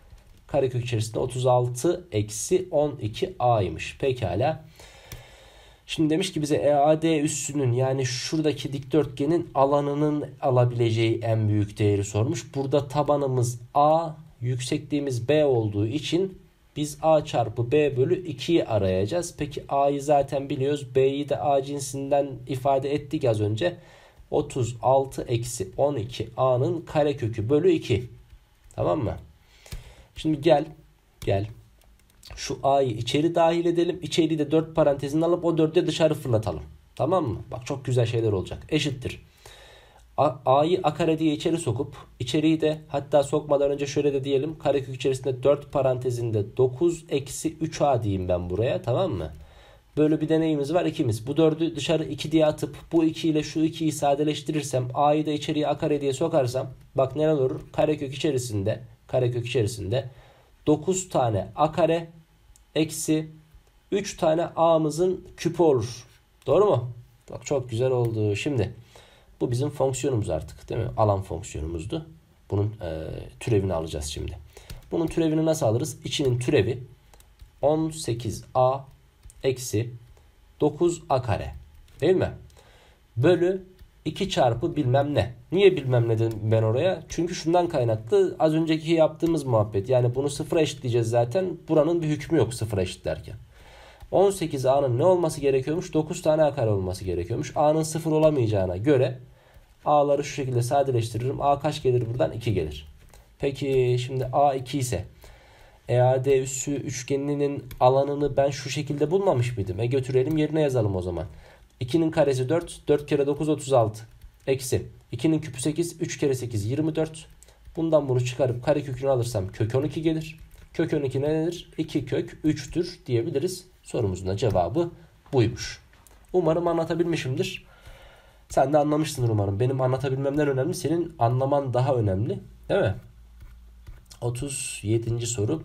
Karekök içerisinde 36 eksi 12 a'ymış. Pekala. Pekala. Şimdi demiş ki bize EAD üssünün yani şuradaki dikdörtgenin alanının alabileceği en büyük değeri sormuş. Burada tabanımız A, yüksekliğimiz B olduğu için biz A çarpı B bölü 2'yi arayacağız. Peki A'yı zaten biliyoruz. B'yi de A cinsinden ifade ettik az önce. 36 eksi 12 A'nın karekökü bölü 2. Tamam mı? Şimdi gel. Gel şu a'yı içeri dahil edelim. İçeriği de 4 parantezin alıp o 4'ü dışarı fırlatalım. Tamam mı? Bak çok güzel şeyler olacak. Eşittir. A'yı A kare diye içeri sokup içeriği de hatta sokmadan önce şöyle de diyelim. Karekök içerisinde 4 parantezinde 9 eksi 3A diyeyim ben buraya tamam mı? Böyle bir deneyimiz var ikimiz. Bu 4'ü dışarı 2 diye atıp bu 2 ile şu 2'yi sadeleştirirsem A'yı da içeriye A kare diye sokarsam bak neler olur? Karekök içerisinde karekök içerisinde 9 tane A kare eksi 3 tane a'mızın küpü olur. Doğru mu? Bak çok güzel oldu. Şimdi bu bizim fonksiyonumuz artık değil mi? Alan fonksiyonumuzdu. Bunun e, türevini alacağız şimdi. Bunun türevini nasıl alırız? İçinin türevi 18a eksi 9a kare değil mi? Bölü 2 çarpı bilmem ne. Niye bilmem ne dedim ben oraya? Çünkü şundan kaynaklı az önceki yaptığımız muhabbet. Yani bunu sıfıra eşitleyeceğiz zaten. Buranın bir hükmü yok sıfıra eşitlerken. 18 A'nın ne olması gerekiyormuş? 9 tane A kare olması gerekiyormuş. A'nın sıfır olamayacağına göre A'ları şu şekilde sadeleştiririm. A kaç gelir buradan? 2 gelir. Peki şimdi A 2 ise EAD üssü üçgeninin alanını ben şu şekilde bulmamış mıydım? E götürelim yerine yazalım o zaman. 2'nin karesi 4. 4 kere 9 36. Eksi 2'nin küpü 8. 3 kere 8 24. Bundan bunu çıkarıp kare kökünü alırsam kök 12 gelir. Kök 12 nedir? 2 kök 3'tür diyebiliriz. Sorumuzun da cevabı buymuş. Umarım anlatabilmişimdir. Sen de anlamışsın umarım. Benim anlatabilmemden önemli senin anlaman daha önemli. Değil mi? 37. soru.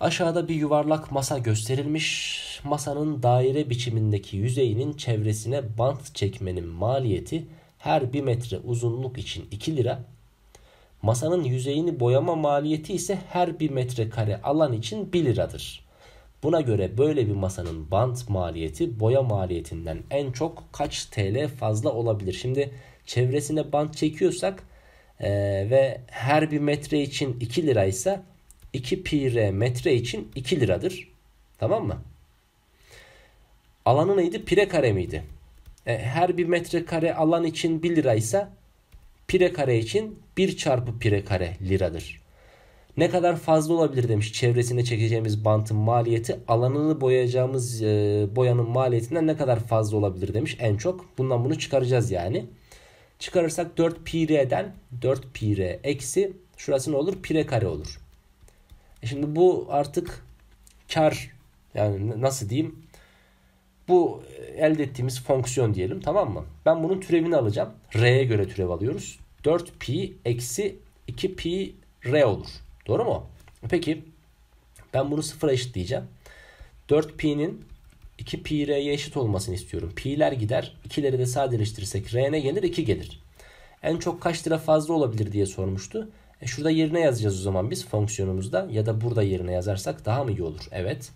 Aşağıda bir yuvarlak masa gösterilmiş masanın daire biçimindeki yüzeyinin çevresine bant çekmenin maliyeti her 1 metre uzunluk için 2 lira, masanın yüzeyini boyama maliyeti ise her 1 kare alan için 1 liradır. Buna göre böyle bir masanın bant maliyeti boya maliyetinden en çok kaç TL fazla olabilir? Şimdi çevresine bant çekiyorsak e, ve her bir metre için 2 liraysa 2 pi r metre için 2 liradır. Tamam mı? Alanı neydi? Pire kare miydi? E, her bir metrekare alan için 1 liraysa pire kare için 1 çarpı pire kare liradır. Ne kadar fazla olabilir demiş çevresine çekeceğimiz bantın maliyeti alanını boyayacağımız e, boyanın maliyetinden ne kadar fazla olabilir demiş en çok. Bundan bunu çıkaracağız yani. Çıkarırsak 4 pi r'den 4 pi r eksi şurası ne olur? Pire kare olur. E şimdi bu artık kar yani nasıl diyeyim bu elde ettiğimiz fonksiyon diyelim tamam mı? Ben bunun türevini alacağım. R'ye göre türev alıyoruz. 4 pi eksi 2 pi R olur. Doğru mu? Peki ben bunu sıfıra eşitleyeceğim. 4 pi'nin 2 pi R'ye eşit olmasını istiyorum. Pi'ler gider. 2'leri de sadeleştirirsek R ne gelir? 2 gelir. En çok kaç lira fazla olabilir diye sormuştu. E şurada yerine yazacağız o zaman biz fonksiyonumuzda ya da burada yerine yazarsak daha mı iyi olur? Evet. Evet.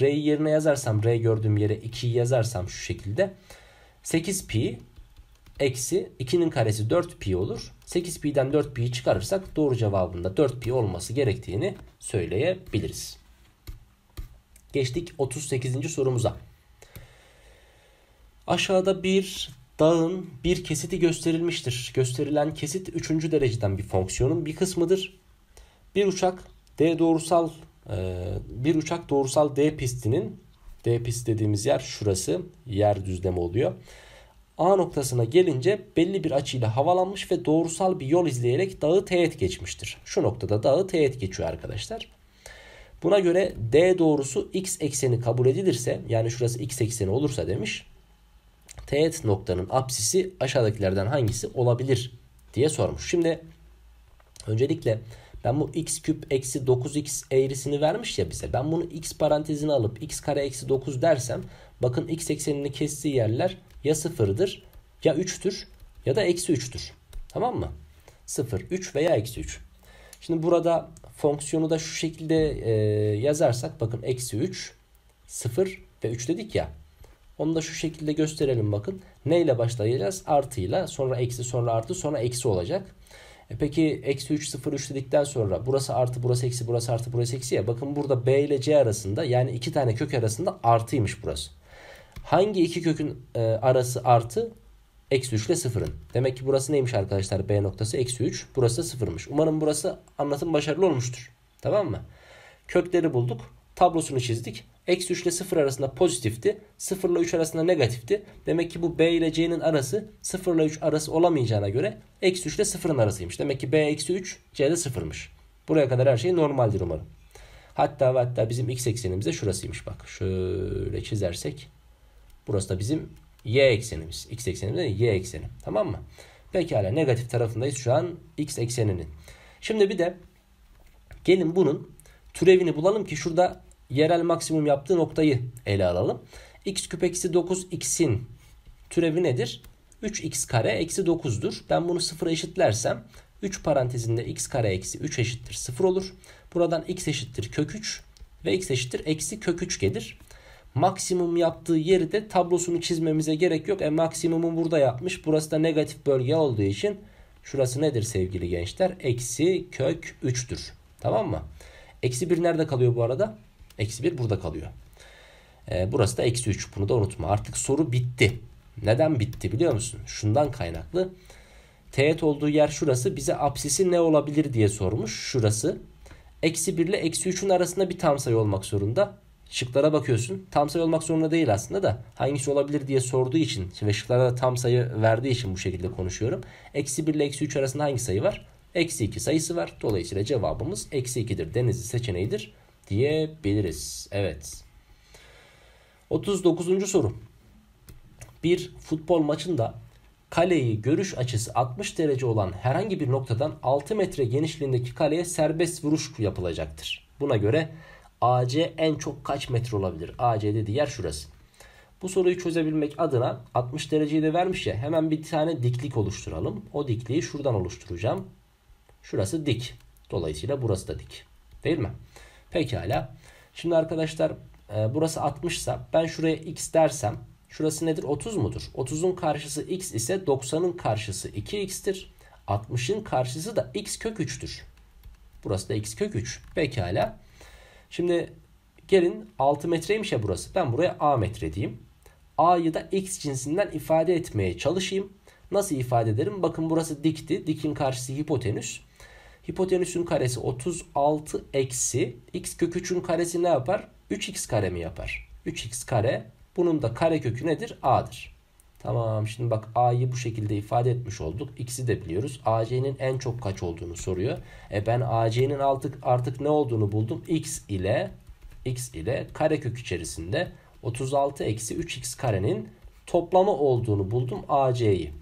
R'yi yerine yazarsam R gördüğüm yere 2'yi yazarsam şu şekilde 8 pi eksi 2'nin karesi 4 pi olur. 8 pi'den 4 pi'yi çıkarırsak doğru cevabında 4 pi olması gerektiğini söyleyebiliriz. Geçtik 38. sorumuza. Aşağıda bir dağın bir kesiti gösterilmiştir. Gösterilen kesit 3. dereceden bir fonksiyonun bir kısmıdır. Bir uçak D doğrusal ee, bir uçak doğrusal D pistinin D pist dediğimiz yer şurası yer düzlemi oluyor. A noktasına gelince belli bir açıyla havalanmış ve doğrusal bir yol izleyerek dağı teğet geçmiştir. Şu noktada dağı teğet geçiyor arkadaşlar. Buna göre D doğrusu x ekseni kabul edilirse yani şurası x ekseni olursa demiş. Teğet noktanın apsisi aşağıdakilerden hangisi olabilir diye sormuş. Şimdi öncelikle ben bu x küp eksi 9x eğrisini vermiş ya bize. Ben bunu x parantezine alıp x kare eksi 9 dersem bakın x eksenini kestiği yerler ya 0'dır ya 3'tür ya da eksi 3'tür. Tamam mı? 0, 3 veya eksi 3. Şimdi burada fonksiyonu da şu şekilde e, yazarsak bakın eksi 3, 0 ve 3 dedik ya. Onu da şu şekilde gösterelim bakın. neyle başlayacağız? Artıyla sonra eksi sonra artı sonra eksi olacak. E peki eksi 3 0 3 dedikten sonra burası artı burası eksi burası artı burası eksi ya. Bakın burada B ile C arasında yani iki tane kök arasında artıymış burası. Hangi iki kökün e, arası artı? Eksi 3 ile 0'ın. Demek ki burası neymiş arkadaşlar? B noktası eksi 3. Burası da 0'mış. Umarım burası anlatım başarılı olmuştur. Tamam mı? Kökleri bulduk. Tablosunu çizdik. Eksi 3 ile 0 arasında pozitifti. 0 ile 3 arasında negatifti. Demek ki bu b ile c'nin arası 0 ile 3 arası olamayacağına göre eksi 3 ile 0'ın arasıymış. Demek ki b eksi 3 c de 0'mış. Buraya kadar her şey normaldir umarım. Hatta ve hatta bizim x eksenimiz de şurasıymış bak. Şöyle çizersek. Burası da bizim y eksenimiz. X eksenimiz değil y ekseni. Tamam mı? Pekala negatif tarafındayız şu an x ekseninin. Şimdi bir de gelin bunun türevini bulalım ki şurada yerel maksimum yaptığı noktayı ele alalım. x küp eksi 9 x'in türevi nedir? 3x kare eksi 9'dur. Ben bunu sıfıra eşitlersem 3 parantezinde x kare eksi 3 eşittir 0 olur. Buradan x eşittir kök 3 ve x eşittir eksi kök 3 gelir. Maksimum yaptığı yeri de tablosunu çizmemize gerek yok. E maksimumu burada yapmış. Burası da negatif bölge olduğu için şurası nedir sevgili gençler? Eksi kök 3'tür. Tamam mı? Eksi 1 nerede kalıyor bu arada? Eksi 1 burada kalıyor. E, burası da eksi 3. Bunu da unutma. Artık soru bitti. Neden bitti biliyor musun? Şundan kaynaklı. Teğet olduğu yer şurası. Bize apsisi ne olabilir diye sormuş. Şurası. Eksi 1 ile eksi 3'ün arasında bir tam sayı olmak zorunda. Şıklara bakıyorsun. Tam sayı olmak zorunda değil aslında da hangisi olabilir diye sorduğu için ve şıklara da tam sayı verdiği için bu şekilde konuşuyorum. Eksi 1 ile eksi 3 arasında hangi sayı var? Eksi 2 sayısı var. Dolayısıyla cevabımız eksi 2'dir. Denizli seçeneğidir diyebiliriz. Evet. 39. soru. Bir futbol maçında kaleyi görüş açısı 60 derece olan herhangi bir noktadan 6 metre genişliğindeki kaleye serbest vuruş yapılacaktır. Buna göre AC en çok kaç metre olabilir? AC dediği yer şurası. Bu soruyu çözebilmek adına 60 dereceyi de vermiş ya hemen bir tane diklik oluşturalım. O dikliği şuradan oluşturacağım. Şurası dik. Dolayısıyla burası da dik. Değil mi? Pekala. Şimdi arkadaşlar e, burası 60 ise ben şuraya x dersem şurası nedir? 30 mudur? 30'un karşısı x ise 90'ın karşısı 2x'tir. 60'ın karşısı da x kök 3'tür. Burası da x kök 3. Pekala. Şimdi gelin 6 metreymiş ya burası. Ben buraya a metre diyeyim. A'yı da x cinsinden ifade etmeye çalışayım. Nasıl ifade ederim? Bakın burası dikti. Dikin karşısı hipotenüs. Hipotenüsün karesi 36 eksi x kök karesi ne yapar? 3x kare mi yapar? 3x kare. Bunun da kare kökü nedir? A'dır. Tamam şimdi bak A'yı bu şekilde ifade etmiş olduk. X'i de biliyoruz. AC'nin en çok kaç olduğunu soruyor. E ben AC'nin artık, artık ne olduğunu buldum. X ile x ile karekök içerisinde 36 eksi 3x karenin toplamı olduğunu buldum AC'yi.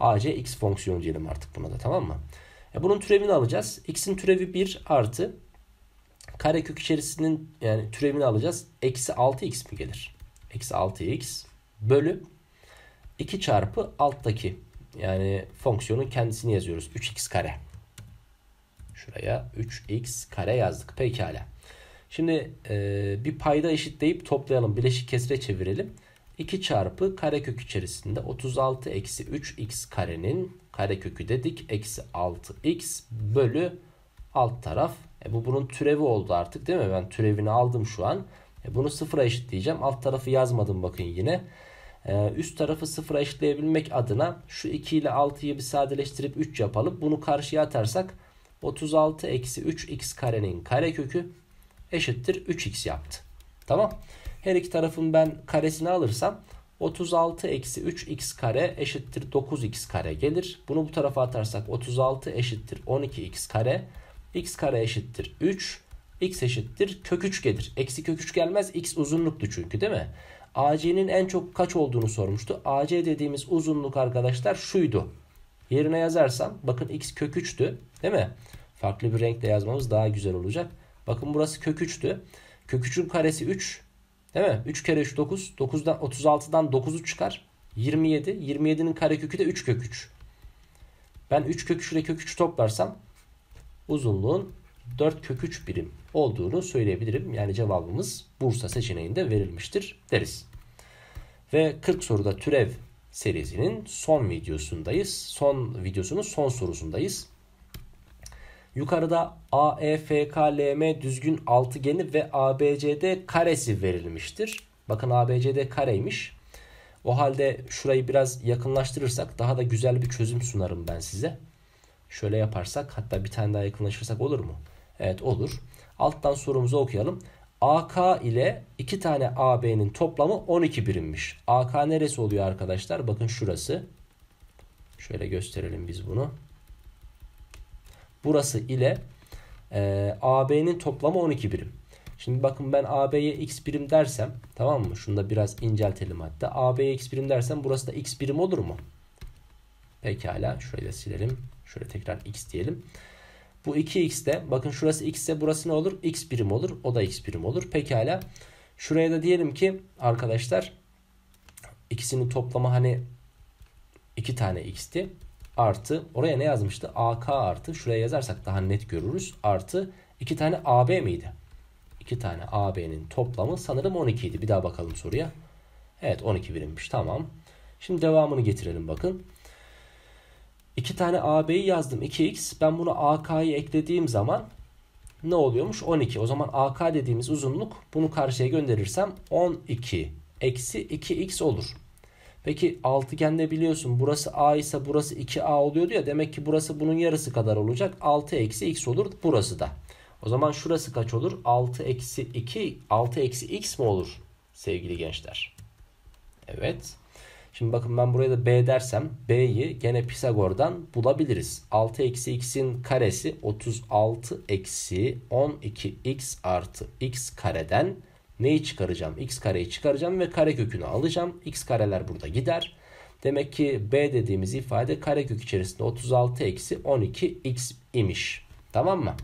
AC x fonksiyonu diyelim artık buna da tamam mı? E, bunun türevini alacağız. X'in türevi 1 artı karekök içerisinin yani türevini alacağız. Eksi 6x mi gelir? Eksi 6x bölü 2 çarpı alttaki yani fonksiyonun kendisini yazıyoruz. 3x kare. Şuraya 3x kare yazdık. Pekala. Şimdi e, bir payda eşitleyip toplayalım. Bileşik kesre çevirelim. 2 çarpı karekök içerisinde 36 eksi 3x karenin karekökü dedik. Eksi 6x bölü alt taraf. E bu bunun türevi oldu artık değil mi? Ben türevini aldım şu an. E bunu sıfıra eşitleyeceğim. Alt tarafı yazmadım bakın yine. E, üst tarafı sıfıra eşitleyebilmek adına şu 2 ile 6'yı bir sadeleştirip 3 yapalım. Bunu karşıya atarsak 36 eksi 3x karenin karekökü eşittir 3x yaptı. Tamam. Her iki tarafın ben karesini alırsam 36 eksi 3x kare eşittir 9x kare gelir. Bunu bu tarafa atarsak 36 eşittir 12x kare. x kare eşittir 3. x eşittir kök 3 gelir. Eksi kök 3 gelmez. x uzunluktu çünkü değil mi? AC'nin en çok kaç olduğunu sormuştu. AC dediğimiz uzunluk arkadaşlar şuydu. Yerine yazarsam bakın x kök 3'tü değil mi? Farklı bir renkle yazmamız daha güzel olacak. Bakın burası kök 3'tü. Kök 3'ün karesi 3. Değil mi? 3 kere 3 9. 9'dan 36'dan 9'u çıkar. 27. 27'nin karekökü de 3 kök 3. Ben 3 kök 3 ile kök 3 toplarsam uzunluğun 4 kök 3 birim olduğunu söyleyebilirim. Yani cevabımız Bursa seçeneğinde verilmiştir deriz. Ve 40 soruda türev serisinin son videosundayız. Son videosunun son sorusundayız. Yukarıda AEFKLM düzgün altıgeni ve ABCD karesi verilmiştir. Bakın ABCD kareymiş. O halde şurayı biraz yakınlaştırırsak daha da güzel bir çözüm sunarım ben size. Şöyle yaparsak hatta bir tane daha yakınlaşırsak olur mu? Evet olur. Alttan sorumuzu okuyalım. AK ile iki tane AB'nin toplamı 12 birimmiş. AK neresi oluyor arkadaşlar? Bakın şurası. Şöyle gösterelim biz bunu burası ile e, AB'nin toplamı 12 birim. Şimdi bakın ben AB'ye x birim dersem tamam mı? Şunu da biraz inceltelim hatta. AB'ye x birim dersem burası da x birim olur mu? Pekala şurayı da silelim. Şöyle tekrar x diyelim. Bu 2x de bakın şurası x ise burası ne olur? x birim olur. O da x birim olur. Pekala. Şuraya da diyelim ki arkadaşlar ikisinin toplamı hani 2 tane x'ti artı oraya ne yazmıştı? AK artı şuraya yazarsak daha net görürüz. Artı iki tane AB miydi? İki tane AB'nin toplamı sanırım 12 idi. Bir daha bakalım soruya. Evet 12 verilmiş tamam. Şimdi devamını getirelim bakın. İki tane AB'yi yazdım 2x. Ben bunu AK'yı eklediğim zaman ne oluyormuş? 12. O zaman AK dediğimiz uzunluk bunu karşıya gönderirsem 12 eksi 2x olur. Peki altıgende biliyorsun burası a ise burası 2a oluyordu ya demek ki burası bunun yarısı kadar olacak. 6 eksi x olur burası da. O zaman şurası kaç olur? 6 eksi 2 6 eksi x mi olur sevgili gençler? Evet. Şimdi bakın ben buraya da b dersem b'yi gene Pisagor'dan bulabiliriz. 6 eksi x'in karesi 36 eksi 12 x artı x kareden Neyi çıkaracağım? X kareyi çıkaracağım ve kare kökünü alacağım. X kareler burada gider. Demek ki B dediğimiz ifade kare kök içerisinde 36 eksi 12 x imiş. Tamam mı?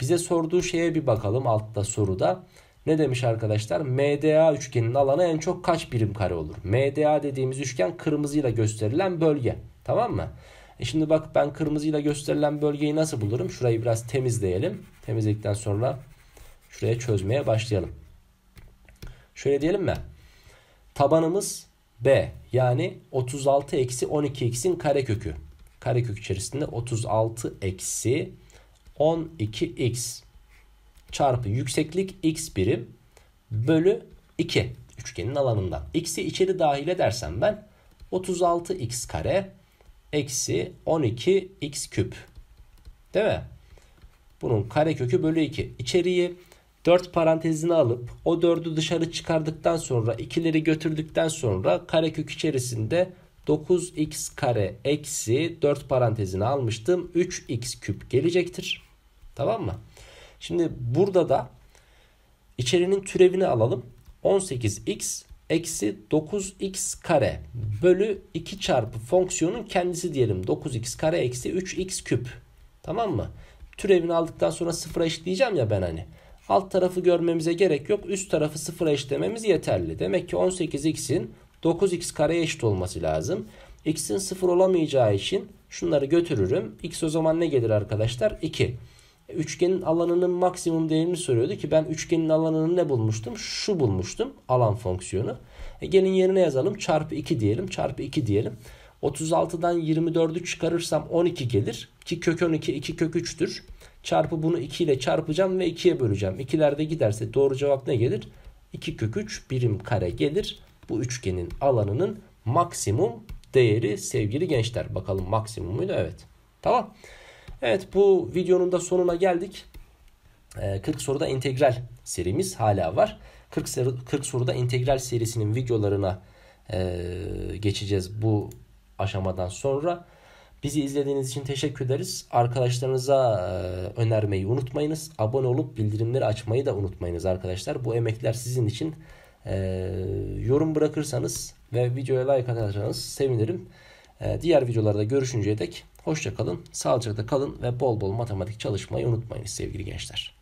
Bize sorduğu şeye bir bakalım altta soruda. Ne demiş arkadaşlar? MDA üçgenin alanı en çok kaç birim kare olur? MDA dediğimiz üçgen kırmızıyla gösterilen bölge. Tamam mı? E şimdi bak ben kırmızıyla gösterilen bölgeyi nasıl bulurum? Şurayı biraz temizleyelim. Temizledikten sonra şuraya çözmeye başlayalım. Şöyle diyelim mi? Tabanımız B yani 36 eksi 12 x'in karekökü. Karekök içerisinde 36 eksi 12 x çarpı yükseklik x birim bölü 2 üçgenin alanından. X'i içeri dahil edersem ben 36 x kare eksi 12 x küp. Değil mi? Bunun karekökü bölü 2. İçeriği 4 parantezini alıp o 4'ü dışarı çıkardıktan sonra ikileri götürdükten sonra karekök içerisinde 9x kare eksi 4 parantezini almıştım. 3x küp gelecektir. Tamam mı? Şimdi burada da içerinin türevini alalım. 18x eksi 9x kare bölü 2 çarpı fonksiyonun kendisi diyelim. 9x kare eksi 3x küp. Tamam mı? Türevini aldıktan sonra sıfıra eşitleyeceğim ya ben hani. Alt tarafı görmemize gerek yok. Üst tarafı sıfıra eşitlememiz yeterli. Demek ki 18x'in 9x kareye eşit olması lazım. x'in sıfır olamayacağı için şunları götürürüm. x o zaman ne gelir arkadaşlar? 2. Üçgenin alanının maksimum değerini soruyordu ki ben üçgenin alanını ne bulmuştum? Şu bulmuştum alan fonksiyonu. E gelin yerine yazalım çarpı 2 diyelim çarpı 2 diyelim. 36'dan 24'ü çıkarırsam 12 gelir ki kök 12 2 kök 3'tür. Çarpı bunu 2 ile çarpacağım ve 2'ye böleceğim. 2'lerde giderse doğru cevap ne gelir? 2 kök 3 birim kare gelir. Bu üçgenin alanının maksimum değeri sevgili gençler. Bakalım maksimum muydu evet. Tamam. Evet bu videonun da sonuna geldik. 40 ee, soruda integral serimiz hala var. 40, soru, 40 soruda integral serisinin videolarına ee, geçeceğiz bu aşamadan sonra. Bizi izlediğiniz için teşekkür ederiz. Arkadaşlarınıza önermeyi unutmayınız. Abone olup bildirimleri açmayı da unutmayınız arkadaşlar. Bu emekler sizin için. Yorum bırakırsanız ve videoya like atarsanız sevinirim. Diğer videolarda görüşünceye dek hoşçakalın, sağlıcakla kalın ve bol bol matematik çalışmayı unutmayınız sevgili gençler.